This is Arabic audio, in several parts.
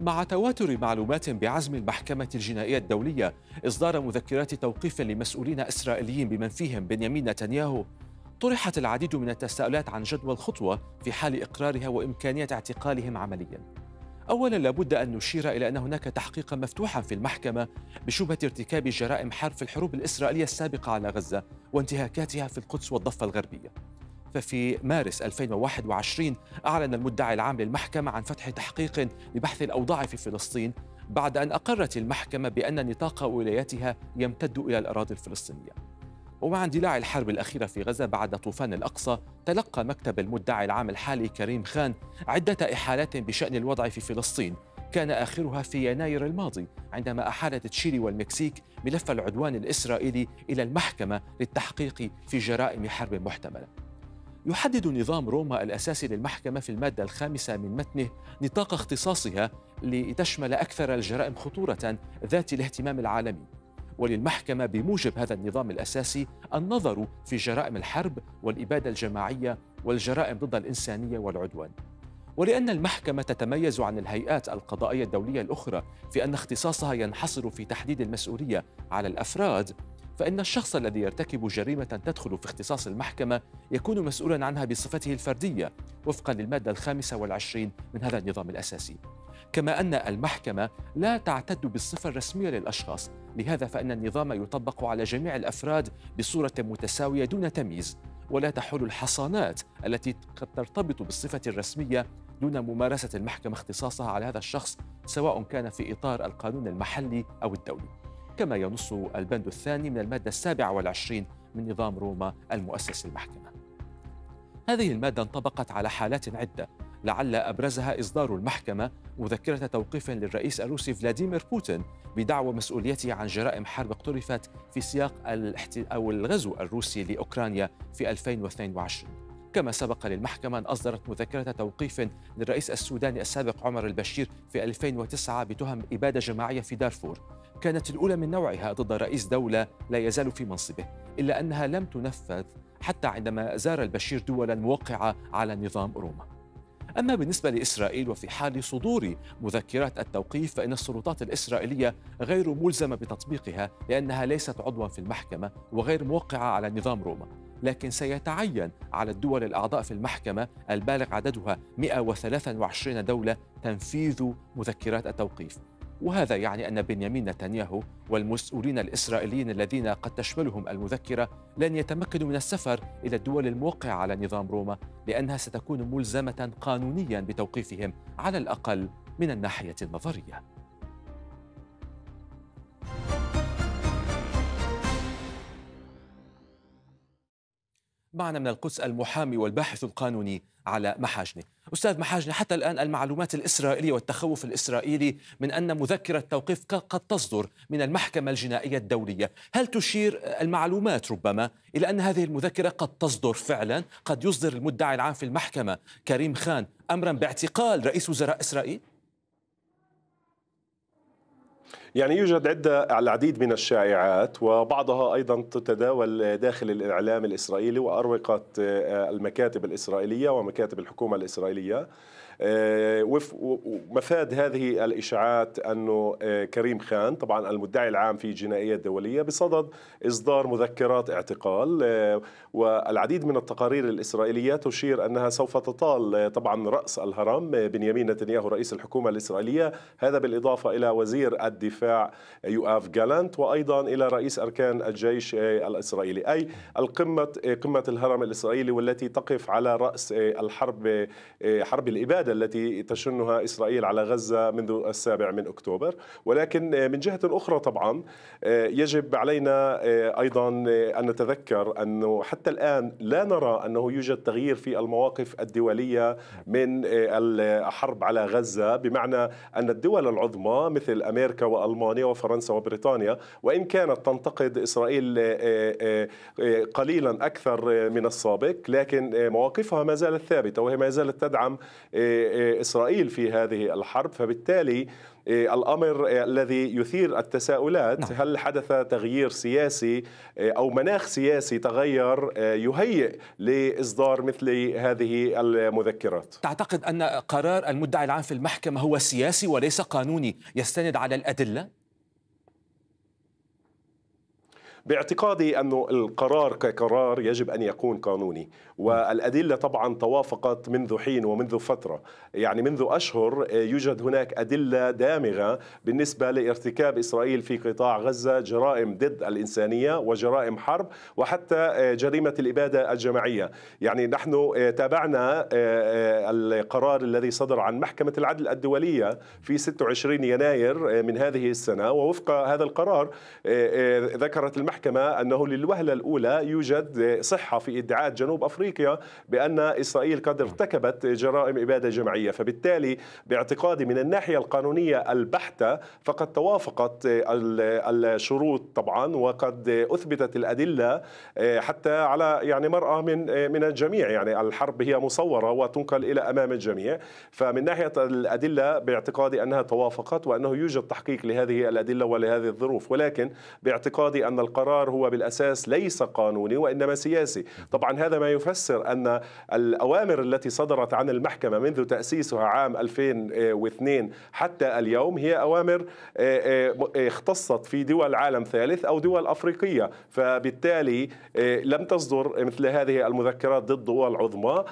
مع تواتر معلومات بعزم المحكمة الجنائية الدولية إصدار مذكرات توقيف لمسؤولين إسرائيليين بمن فيهم بنيامين نتنياهو طرحت العديد من التساؤلات عن جدوى الخطوة في حال إقرارها وإمكانية اعتقالهم عملياً أولا لابد أن نشير إلى أن هناك تحقيقا مفتوحا في المحكمة بشبهة ارتكاب جرائم حرب في الحروب الإسرائيلية السابقة على غزة وانتهاكاتها في القدس والضفة الغربية ففي مارس 2021 أعلن المدعي العام للمحكمة عن فتح تحقيق لبحث الأوضاع في فلسطين بعد أن أقرت المحكمة بأن نطاق ولايتها يمتد إلى الأراضي الفلسطينية ومع اندلاع الحرب الأخيرة في غزة بعد طوفان الأقصى تلقى مكتب المدعي العام الحالي كريم خان عدة إحالات بشأن الوضع في فلسطين كان آخرها في يناير الماضي عندما أحالت تشيلي والمكسيك ملف العدوان الإسرائيلي إلى المحكمة للتحقيق في جرائم حرب محتملة يحدد نظام روما الأساسي للمحكمة في المادة الخامسة من متنه نطاق اختصاصها لتشمل أكثر الجرائم خطورة ذات الاهتمام العالمي وللمحكمة بموجب هذا النظام الأساسي النظر في جرائم الحرب والإبادة الجماعية والجرائم ضد الإنسانية والعدوان ولأن المحكمة تتميز عن الهيئات القضائية الدولية الأخرى في أن اختصاصها ينحصر في تحديد المسؤولية على الأفراد فإن الشخص الذي يرتكب جريمة تدخل في اختصاص المحكمة يكون مسؤولا عنها بصفته الفردية وفقا للمادة الخامسة والعشرين من هذا النظام الأساسي كما أن المحكمة لا تعتد بالصفة الرسمية للأشخاص لهذا فإن النظام يطبق على جميع الأفراد بصورة متساوية دون تمييز ولا تحل الحصانات التي قد ترتبط بالصفة الرسمية دون ممارسة المحكمة اختصاصها على هذا الشخص سواء كان في إطار القانون المحلي أو الدولي كما ينص البند الثاني من المادة السابعة والعشرين من نظام روما المؤسس للمحكمة هذه المادة انطبقت على حالات عدة لعل أبرزها إصدار المحكمة مذكرة توقيف للرئيس الروسي فلاديمير بوتين بدعوى مسؤوليته عن جرائم حرب اقترفت في سياق الاحت... أو الغزو الروسي لأوكرانيا في 2022 كما سبق للمحكمة أن أصدرت مذكرة توقيف للرئيس السوداني السابق عمر البشير في 2009 بتهم إبادة جماعية في دارفور كانت الأولى من نوعها ضد رئيس دولة لا يزال في منصبه إلا أنها لم تنفذ حتى عندما زار البشير دولا موقعة على نظام روما أما بالنسبة لإسرائيل وفي حال صدور مذكرات التوقيف فإن السلطات الإسرائيلية غير ملزمة بتطبيقها لأنها ليست عضوا في المحكمة وغير موقعة على نظام روما لكن سيتعين على الدول الأعضاء في المحكمة البالغ عددها 123 دولة تنفيذ مذكرات التوقيف وهذا يعني أن بنيامين نتنياهو والمسؤولين الإسرائيليين الذين قد تشملهم المذكرة لن يتمكنوا من السفر إلى الدول الموقعة على نظام روما لأنها ستكون ملزمة قانونيا بتوقيفهم على الأقل من الناحية النظرية معنا من القدس المحامي والباحث القانوني على محاجنه أستاذ محاجنة حتى الآن المعلومات الإسرائيلية والتخوف الإسرائيلي من أن مذكرة توقيف قد تصدر من المحكمة الجنائية الدولية هل تشير المعلومات ربما إلى أن هذه المذكرة قد تصدر فعلا قد يصدر المدعي العام في المحكمة كريم خان أمرا باعتقال رئيس وزراء إسرائيل؟ يعني يوجد عدة العديد من الشائعات وبعضها أيضا تتداول داخل الإعلام الإسرائيلي وأروقة آه، المكاتب الإسرائيلية ومكاتب الحكومة الإسرائيلية آه، ومفاد هذه الإشاعات أنه آه، كريم خان طبعا المدعي العام في جنائية دولية بصدد إصدار مذكرات اعتقال آه، والعديد من التقارير الإسرائيلية تشير أنها سوف تطال طبعا رأس الهرم بنيامين نتنياهو رئيس الحكومة الإسرائيلية هذا بالإضافة إلى وزير الدفاع يؤاف جالانت وأيضا إلى رئيس أركان الجيش الإسرائيلي أي القمة قمة الهرم الإسرائيلي والتي تقف على رأس الحرب حرب الإبادة الإبادة التي تشنها إسرائيل على غزة منذ السابع من أكتوبر ولكن من جهة أخرى طبعا يجب علينا آه، أيضا آه، أن نتذكر أنه حتى الآن لا نرى أنه يوجد تغيير في المواقف الدولية من آه، الحرب على غزة بمعنى أن الدول العظمى مثل أمريكا وألمانيا وفرنسا وبريطانيا وإن كانت تنتقد إسرائيل قليلا أكثر من السابق لكن مواقفها ما زالت ثابتة وهي ما زالت تدعم اسرائيل في هذه الحرب فبالتالي آه، الامر آه، الذي يثير التساؤلات نعم. هل حدث تغيير سياسي آه، او مناخ سياسي تغير يهيئ لاصدار مثل هذه المذكرات تعتقد ان قرار المدعي العام في المحكمه هو سياسي وليس قانوني يستند على الادله باعتقادي أن القرار كقرار يجب أن يكون قانوني والأدلة طبعا توافقت منذ حين ومنذ فترة يعني منذ أشهر آه، يوجد هناك أدلة دامغة بالنسبة لارتكاب إسرائيل في قطاع غزة جرائم ضد الإنسانية وجرائم حرب وحتى آه، جريمة الإبادة الجماعية يعني نحن آه، تابعنا القرار الذي صدر عن محكمة العدل الدولية في 26 يناير من هذه السنة ووفق هذا القرار ذكرت المحكمة المحكمة أنه للوهلة الأولى يوجد صحة في ادعاءات جنوب أفريقيا بأن إسرائيل قد ارتكبت جرائم إبادة جماعية فبالتالي باعتقادي من الناحية القانونية البحتة فقد توافقت الشروط طبعا وقد أثبتت الأدلة آه، حتى على يعني مرأة من آه، من الجميع يعني الحرب هي مصورة وتنقل إلى أمام الجميع فمن ناحية الأدلة باعتقادي أنها توافقت وأنه يوجد تحقيق لهذه الأدلة ولهذه الظروف ولكن باعتقادي أن القرار القرار هو بالأساس ليس قانوني وإنما سياسي طبعا هذا ما يفسر أن الأوامر التي صدرت عن المحكمة منذ تأسيسها عام 2002 حتى اليوم هي أوامر آه، آه، اختصت في دول عالم ثالث أو دول أفريقية فبالتالي آه، لم تصدر مثل هذه المذكرات ضد دول عظمى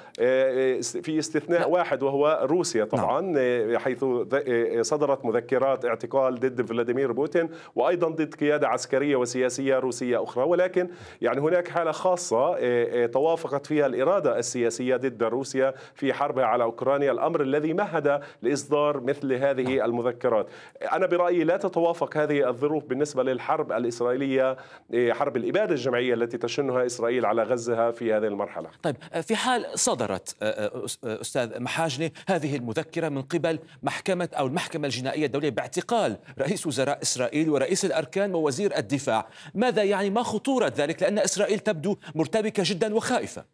في استثناء واحد وهو روسيا نعم. طبعا حيث صدرت مذكرات اعتقال ضد فلاديمير بوتين وأيضا ضد قيادة عسكرية وسياسية روسية أخرى ولكن يعني هناك حالة خاصة آه، آه، توافقت فيها الإرادة السياسية ضد روسيا في حربها على أوكرانيا الأمر الذي مهد لإصدار مثل هذه المذكرات أنا برأيي لا تتوافق هذه الظروف بالنسبة للحرب الإسرائيلية آه، حرب الإبادة الجماعية التي تشنها إسرائيل على غزة في هذه المرحلة طيب في حال صدرت أستاذ محاجنة هذه المذكرة من قبل محكمة أو المحكمة الجنائية الدولية باعتقال رئيس وزراء إسرائيل ورئيس الأركان ووزير الدفاع ماذا ماذا يعني ما خطورة ذلك لأن إسرائيل تبدو مرتبكة جدا وخائفة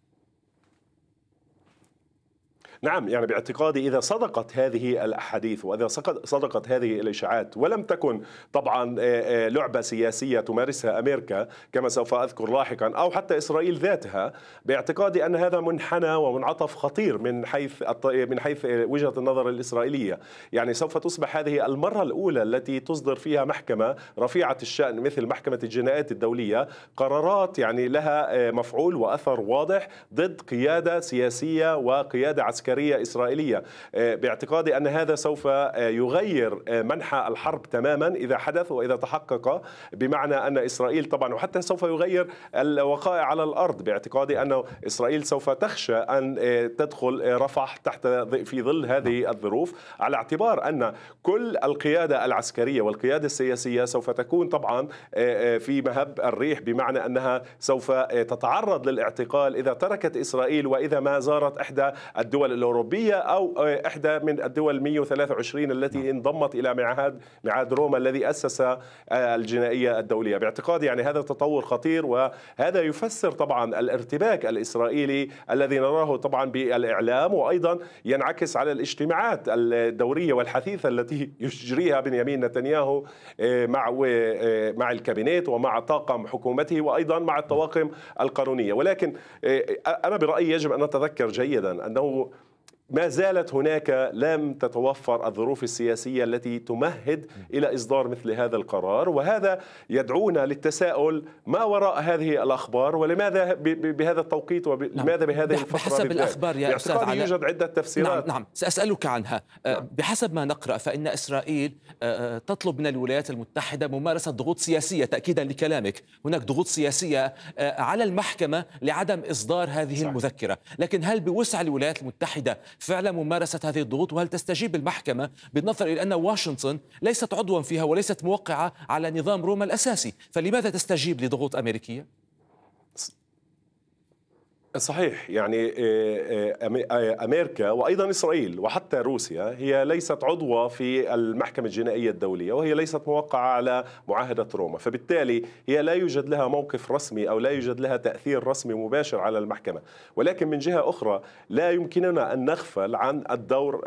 نعم يعني باعتقادي إذا صدقت هذه الأحاديث وإذا صدقت هذه الإشاعات ولم تكن طبعا آه، آه، لعبة سياسية تمارسها أمريكا كما سوف أذكر لاحقا أو حتى إسرائيل ذاتها باعتقادي أن هذا منحنى ومنعطف خطير من حيث من حيث وجهة النظر الإسرائيلية يعني سوف تصبح هذه المرة الأولى التي تصدر فيها محكمة رفيعة الشأن مثل محكمة الجنايات الدولية قرارات يعني لها آه، مفعول وأثر واضح ضد قيادة سياسية وقيادة عسكرية عسكرية إسرائيلية آه، باعتقادي أن هذا سوف آه، يغير آه، منحى الحرب تماما إذا حدث وإذا تحقق بمعنى أن إسرائيل طبعا وحتى سوف يغير الوقائع على الأرض باعتقادي أن إسرائيل سوف تخشى أن تدخل رفح تحت في ظل هذه الظروف على اعتبار أن كل القيادة العسكرية والقيادة السياسية سوف تكون طبعا في مهب الريح بمعنى أنها سوف تتعرض للاعتقال إذا تركت إسرائيل وإذا ما زارت إحدى الدول الأوروبية أو آه، إحدى من الدول 123 التي نعم. انضمت إلى معهد معهد روما الذي أسس آه، الجنائية الدولية باعتقادي يعني هذا تطور خطير وهذا يفسر طبعا الارتباك الإسرائيلي الذي نراه طبعا بالإعلام وأيضا ينعكس على الاجتماعات الدورية والحثيثة التي يجريها بنيامين نتنياهو آه، مع مع الكابينيت ومع طاقم حكومته وأيضا مع الطواقم القانونية ولكن أنا برأيي يجب أن نتذكر جيدا أنه ما زالت هناك لم تتوفر الظروف السياسية التي تمهد إلى إصدار مثل هذا القرار وهذا يدعونا للتساؤل ما وراء هذه الأخبار ولماذا بهذا التوقيت ولماذا نعم. بهذه الفترة بحسب الأخبار يا أستاذ علي يوجد عدة تفسيرات نعم, نعم سأسألك عنها آه، نعم. بحسب ما نقرأ فإن إسرائيل آه، آه، تطلب من الولايات المتحدة ممارسة ضغوط سياسية تأكيدا لكلامك هناك ضغوط سياسية على المحكمة لعدم إصدار هذه صحيح. المذكرة لكن هل بوسع الولايات المتحدة فعلا ممارسة هذه الضغوط وهل تستجيب المحكمة بالنظر إلى أن واشنطن ليست عضوا فيها وليست موقعة على نظام روما الأساسي فلماذا تستجيب لضغوط أمريكية؟ صحيح يعني آه، آه، آه، امريكا وايضا اسرائيل وحتى روسيا هي ليست عضوه في المحكمه الجنائيه الدوليه وهي ليست موقعه على معاهده روما، فبالتالي هي لا يوجد لها موقف رسمي او لا يوجد لها تاثير رسمي مباشر على المحكمه، ولكن من جهه اخرى لا يمكننا ان نغفل عن الدور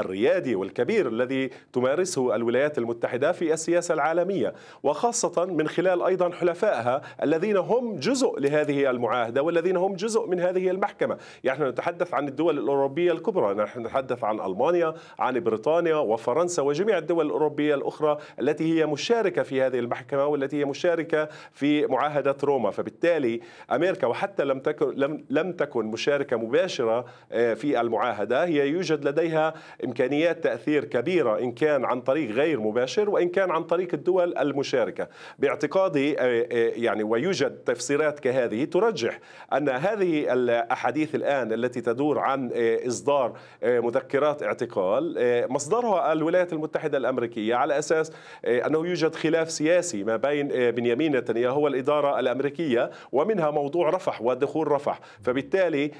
الريادي والكبير الذي تمارسه الولايات المتحده في السياسه العالميه، وخاصه من خلال ايضا حلفائها الذين هم جزء لهذه المعاهده والذين هم جزء جزء من هذه المحكمة يعني نتحدث عن الدول الأوروبية الكبرى نحن نتحدث عن ألمانيا عن بريطانيا وفرنسا وجميع الدول الأوروبية الأخرى التي هي مشاركة في هذه المحكمة والتي هي مشاركة في معاهدة روما فبالتالي أمريكا وحتى لم تكن لم لم تكن مشاركة مباشرة آه، في المعاهدة هي يوجد لديها إمكانيات تأثير كبيرة إن كان عن طريق غير مباشر وإن كان عن طريق الدول المشاركة باعتقادي آه، آه، يعني ويوجد تفسيرات كهذه ترجح أن هذه هذه الأحاديث الآن التي تدور عن آه، إصدار آه، مذكرات اعتقال آه، مصدرها الولايات المتحدة الأمريكية على أساس أنه يوجد خلاف سياسي ما بين بنيامين نتنياهو والإدارة الأمريكية ومنها موضوع رفح ودخول رفح فبالتالي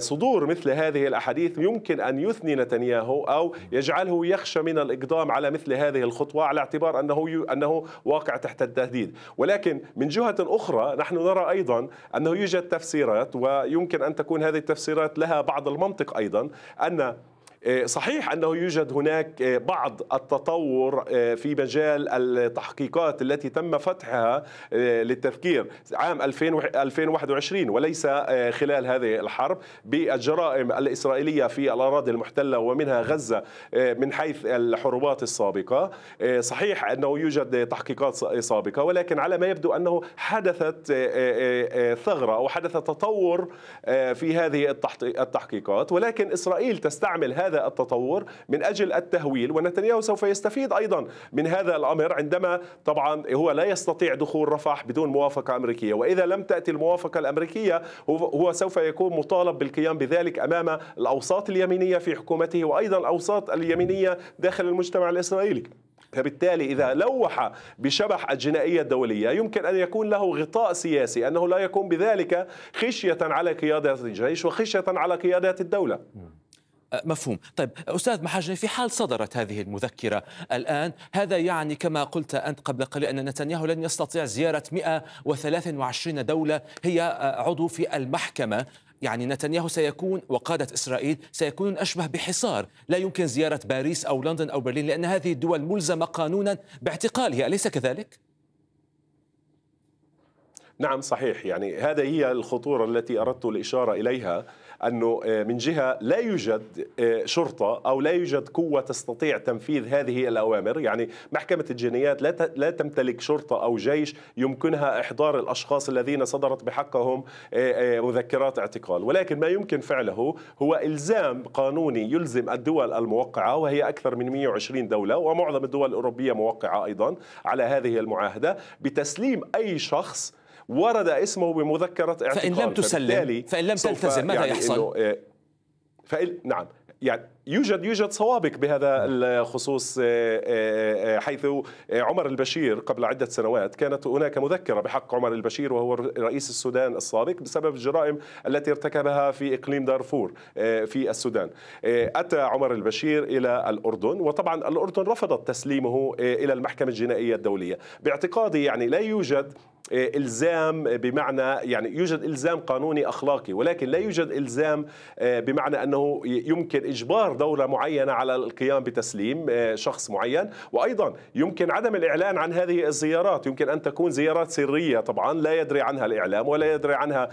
صدور مثل هذه الأحاديث يمكن أن يثني نتنياهو أو يجعله يخشى من الإقدام على مثل هذه الخطوة على اعتبار أنه أنه واقع تحت التهديد ولكن من جهة أخرى نحن نرى أيضا أنه يوجد تفسيرات ويمكن أن تكون هذه التفسيرات لها بعض المنطق أيضا أن آه، صحيح انه يوجد هناك آه، بعض التطور آه، في مجال التحقيقات التي تم فتحها للتفكير عام 2021 وليس خلال هذه الحرب بالجرائم الاسرائيليه في الاراضي المحتله ومنها غزه من حيث الحروبات السابقه صحيح انه يوجد تحقيقات سابقه ولكن على ما يبدو انه حدثت ثغره او حدث تطور في هذه التحقيقات ولكن اسرائيل تستعمل هذا هذا التطور من أجل التهويل ونتنياهو سوف يستفيد أيضا من هذا الأمر عندما طبعا هو لا يستطيع دخول رفح بدون موافقة أمريكية وإذا لم تأتي الموافقة الأمريكية هو سوف يكون مطالب بالقيام بذلك أمام الأوساط اليمينية في حكومته وأيضا الأوساط اليمينية داخل المجتمع الإسرائيلي فبالتالي إذا لوح بشبح الجنائية الدولية يمكن أن يكون له غطاء سياسي أنه لا يكون بذلك خشية على قيادة الجيش وخشية على قيادات الدولة أه، مفهوم طيب أستاذ محاجني في حال صدرت هذه المذكرة الآن هذا يعني كما قلت أنت قبل قليل أن نتنياهو لن يستطيع زيارة 123 دولة هي أه، عضو في المحكمة يعني نتنياهو سيكون وقادة إسرائيل سيكون أشبه بحصار لا يمكن زيارة باريس أو لندن أو برلين لأن هذه الدول ملزمة قانونا باعتقالها أليس كذلك؟ نعم صحيح يعني هذا هي الخطورة التي أردت الإشارة إليها أنه آه، من جهة لا يوجد آه، شرطة أو لا يوجد قوة تستطيع تنفيذ هذه الأوامر يعني محكمة الجنايات لا لا تمتلك شرطة أو جيش يمكنها إحضار الأشخاص الذين صدرت بحقهم آه، مذكرات اعتقال ولكن ما يمكن فعله هو إلزام قانوني يلزم الدول الموقعة وهي أكثر من 120 دولة ومعظم الدول الأوروبية موقعة أيضا على هذه المعاهدة بتسليم أي شخص ورد اسمه بمذكره اعتقال فان لم تسلم فان لم تلتزم ماذا يعني يحصل؟ آه، فإن نعم يعني يوجد يوجد صوابك بهذا الخصوص آه، آه، حيث عمر البشير قبل عدة سنوات كانت هناك مذكرة بحق عمر البشير وهو رئيس السودان السابق بسبب الجرائم التي ارتكبها في إقليم دارفور في السودان أتى عمر البشير إلى الأردن وطبعا الأردن رفضت تسليمه إلى المحكمة الجنائية الدولية باعتقادي يعني لا يوجد آه، الزام آه، بمعنى يعني يوجد الزام قانوني اخلاقي ولكن لا يوجد الزام آه، بمعنى انه يمكن اجبار دوله معينه على القيام بتسليم شخص معين وايضا يمكن عدم الاعلان عن هذه الزيارات يمكن ان تكون زيارات سريه طبعا لا يدري عنها الاعلام ولا يدري عنها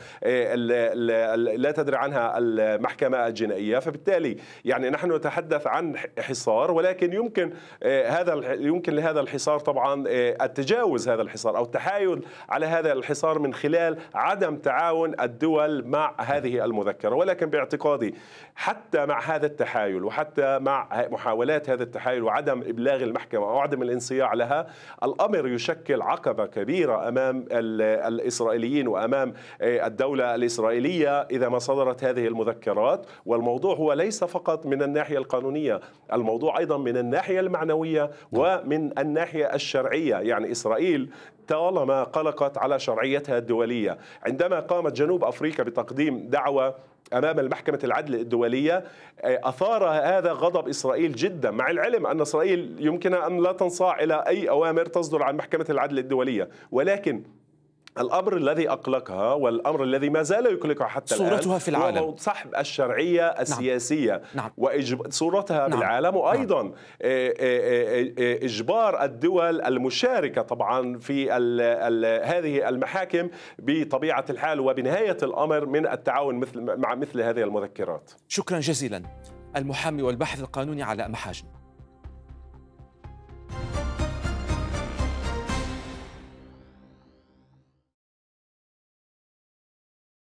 لا تدري عنها المحكمه الجنائيه فبالتالي يعني نحن نتحدث عن حصار ولكن يمكن هذا يمكن لهذا الحصار طبعا التجاوز هذا الحصار او التحايل على هذا الحصار من خلال عدم تعاون الدول مع هذه المذكرة ولكن باعتقادي حتى مع هذا التحايل وحتى مع محاولات هذا التحايل وعدم إبلاغ المحكمة أو عدم الانصياع لها الأمر يشكل عقبة كبيرة أمام الإسرائيليين وأمام الدولة الإسرائيلية إذا ما صدرت هذه المذكرات والموضوع هو ليس فقط من الناحية القانونية الموضوع أيضا من الناحية المعنوية طيب. ومن الناحية الشرعية يعني إسرائيل طالما قلقت على شرعيتها الدولية عندما قامت جنوب أفريقيا بتقديم دعوة امام المحكمه العدل الدوليه آه، اثار هذا غضب اسرائيل جدا مع العلم ان اسرائيل يمكنها ان لا تنصاع الى اي اوامر تصدر عن محكمه العدل الدوليه ولكن الأمر الذي أقلقها والأمر الذي ما زال يقلقها حتى صورتها الآن صورتها في العالم سحب الشرعية نعم. السياسية نعم. وإجب... صورتها نعم. بالعالم نعم. وأيضا نعم. إجبار الدول المشاركة طبعا في ال... ال... هذه المحاكم بطبيعة الحال وبنهاية الأمر من التعاون مثل... مع مثل هذه المذكرات شكرا جزيلا المحامي والباحث القانوني على محاجن